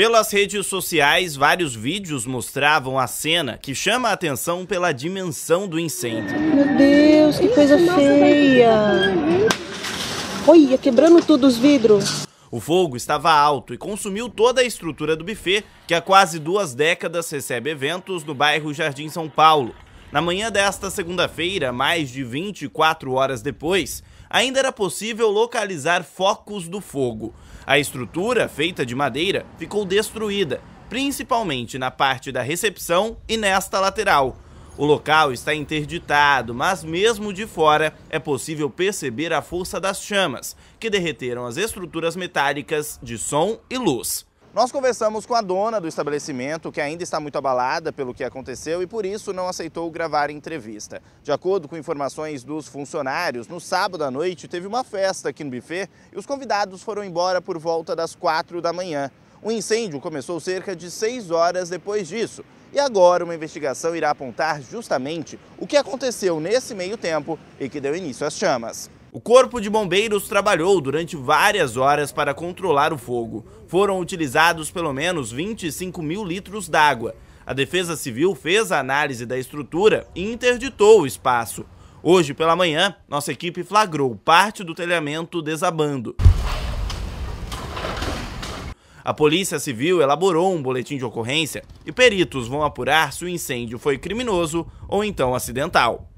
Pelas redes sociais, vários vídeos mostravam a cena que chama a atenção pela dimensão do incêndio. Meu Deus, que coisa feia! Olha, quebrando tudo os vidros. O fogo estava alto e consumiu toda a estrutura do buffet, que há quase duas décadas recebe eventos no bairro Jardim São Paulo. Na manhã desta segunda-feira, mais de 24 horas depois, ainda era possível localizar focos do fogo. A estrutura, feita de madeira, ficou destruída, principalmente na parte da recepção e nesta lateral. O local está interditado, mas mesmo de fora é possível perceber a força das chamas, que derreteram as estruturas metálicas de som e luz. Nós conversamos com a dona do estabelecimento, que ainda está muito abalada pelo que aconteceu e por isso não aceitou gravar entrevista. De acordo com informações dos funcionários, no sábado à noite teve uma festa aqui no buffet e os convidados foram embora por volta das quatro da manhã. O incêndio começou cerca de seis horas depois disso e agora uma investigação irá apontar justamente o que aconteceu nesse meio tempo e que deu início às chamas. O Corpo de Bombeiros trabalhou durante várias horas para controlar o fogo. Foram utilizados pelo menos 25 mil litros d'água. A Defesa Civil fez a análise da estrutura e interditou o espaço. Hoje pela manhã, nossa equipe flagrou parte do telhamento desabando. A Polícia Civil elaborou um boletim de ocorrência e peritos vão apurar se o incêndio foi criminoso ou então acidental.